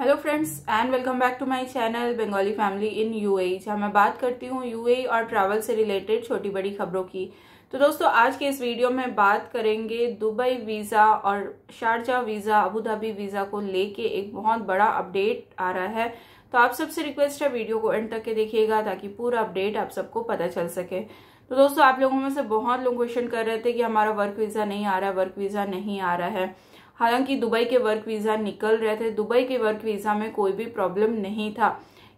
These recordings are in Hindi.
hello friends and welcome back to my channel Bengali family in UAE जहाँ मैं बात करती हूँ यूएई e और ट्रैवल से रिलेटेड छोटी बड़ी खबरों की तो दोस्तों आज के इस वीडियो में बात करेंगे दुबई वीज़ा और Sharjah visa Abu Dhabi visa को लेके एक बहुत बड़ा अपडेट आ रहा है तो आप सबसे रिक्वेस्ट है वीडियो को एंड तक के देखिएगा ताकि पूरा अपडेट आप सबको पता चल सके तो दोस्तों आप लोगों में से बहुत लोग क्वेश्चन कर रहे थे कि हमारा वर्क वीज़ा नहीं आ रहा है वर्क वीज़ा नहीं आ रहा है हालांकि दुबई के वर्क वीज़ा निकल रहे थे दुबई के वर्क वीज़ा में कोई भी प्रॉब्लम नहीं था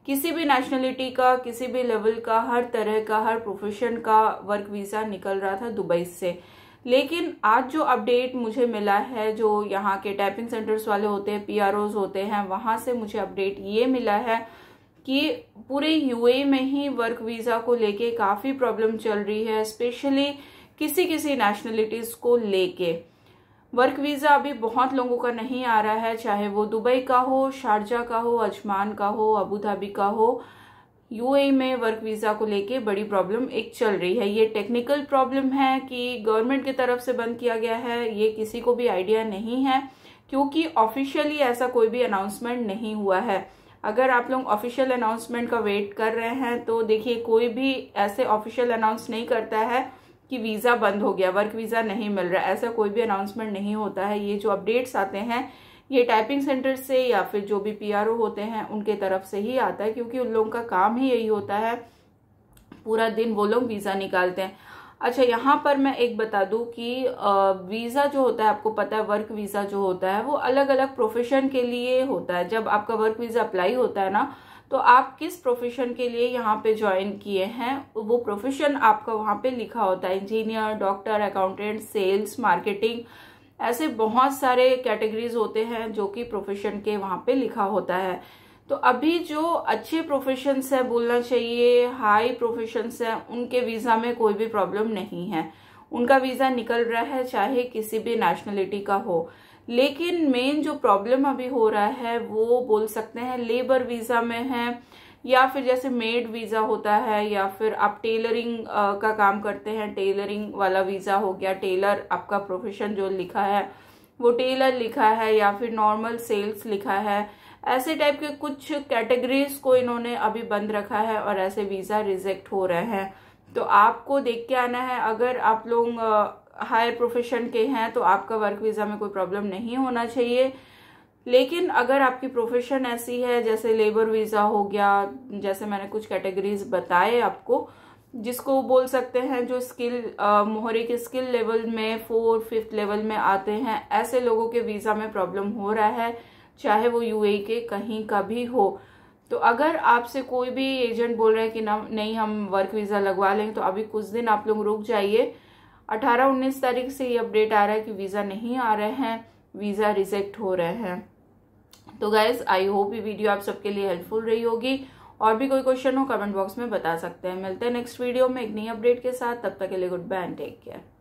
किसी भी नेशनलिटी का किसी भी लेवल का हर तरह का हर प्रोफेशन का वर्क वीज़ा निकल रहा था दुबई से लेकिन आज जो अपडेट मुझे मिला है जो यहाँ के टाइपिंग सेंटर्स वाले होते हैं पी होते हैं वहाँ से मुझे अपडेट ये मिला है कि पूरे यूए में ही वर्क वीज़ा को लेके काफ़ी प्रॉब्लम चल रही है स्पेशली किसी किसी नेशनलिटीज़ को लेके वर्क वीज़ा अभी बहुत लोगों का नहीं आ रहा है चाहे वो दुबई का हो शारजा का हो अजमान का हो अबू धाबी का हो यूएई में वर्क वीज़ा को लेके बड़ी प्रॉब्लम एक चल रही है ये टेक्निकल प्रॉब्लम है कि गवर्नमेंट की तरफ से बंद किया गया है ये किसी को भी आइडिया नहीं है क्योंकि ऑफिशियली ऐसा कोई भी अनाउंसमेंट नहीं हुआ है अगर आप लोग ऑफिशियल अनाउंसमेंट का वेट कर रहे हैं तो देखिए कोई भी ऐसे ऑफिशियल अनाउंस नहीं करता है कि वीज़ा बंद हो गया वर्क वीज़ा नहीं मिल रहा ऐसा कोई भी अनाउंसमेंट नहीं होता है ये जो अपडेट्स आते हैं ये टाइपिंग सेंटर से या फिर जो भी पीआरओ होते हैं उनके तरफ से ही आता है क्योंकि उन लोगों का काम ही यही होता है पूरा दिन वो लोग वीज़ा निकालते हैं अच्छा यहाँ पर मैं एक बता दूँ कि वीज़ा जो होता है आपको पता है वर्क वीज़ा जो होता है वो अलग अलग प्रोफेशन के लिए होता है जब आपका वर्क वीज़ा अप्लाई होता है ना तो आप किस प्रोफेशन के लिए यहाँ पे ज्वाइन किए हैं वो प्रोफेशन आपका वहाँ पे लिखा होता है engineer doctor accountant sales marketing ऐसे बहुत सारे कैटेगरीज होते हैं जो कि प्रोफेशन के वहाँ पे लिखा होता है तो अभी जो अच्छे प्रोफेशन है बोलना चाहिए हाई प्रोफेशन है उनके वीज़ा में कोई भी प्रॉब्लम नहीं है उनका वीज़ा निकल रहा है चाहे किसी भी नेशनलिटी का हो लेकिन मेन जो प्रॉब्लम अभी हो रहा है वो बोल सकते हैं लेबर वीज़ा में है या फिर जैसे मेड वीज़ा होता है या फिर आप टेलरिंग का काम करते हैं टेलरिंग वाला वीज़ा हो गया टेलर आपका प्रोफेशन जो लिखा है वो टेलर लिखा है या फिर नॉर्मल सेल्स लिखा है ऐसे टाइप के कुछ कैटेगरीज को इन्होंने अभी बंद रखा है और ऐसे वीज़ा रिजेक्ट हो रहे हैं तो आपको देख के आना है अगर आप लोग हायर प्रोफेशन के हैं तो आपका वर्क वीज़ा में कोई प्रॉब्लम नहीं होना चाहिए लेकिन अगर आपकी प्रोफेशन ऐसी है जैसे लेबर वीज़ा हो गया जैसे मैंने कुछ कैटेगरीज बताए आपको जिसको बोल सकते हैं जो स्किल मोहरे के स्किल लेवल में फोर फिफ्थ लेवल में आते हैं ऐसे लोगों के वीज़ा में प्रॉब्लम हो रहा है चाहे वो यूएई के कहीं का भी हो तो अगर आपसे कोई भी एजेंट बोल रहे हैं कि ना नहीं हम वर्क वीज़ा लगवा लेंगे तो अभी कुछ दिन आप लोग रुक जाइए अठारह उन्नीस तारीख से ये अपडेट आ रहा है कि वीज़ा नहीं आ रहे हैं वीज़ा रिजेक्ट हो रहे हैं तो गाइज आई होप ये वीडियो आप सबके लिए हेल्पफुल रही होगी और भी कोई क्वेश्चन हो कमेंट बॉक्स में बता सकते हैं मिलते हैं नेक्स्ट वीडियो में एक नई अपडेट के साथ तब तक के लिए goodbye and take care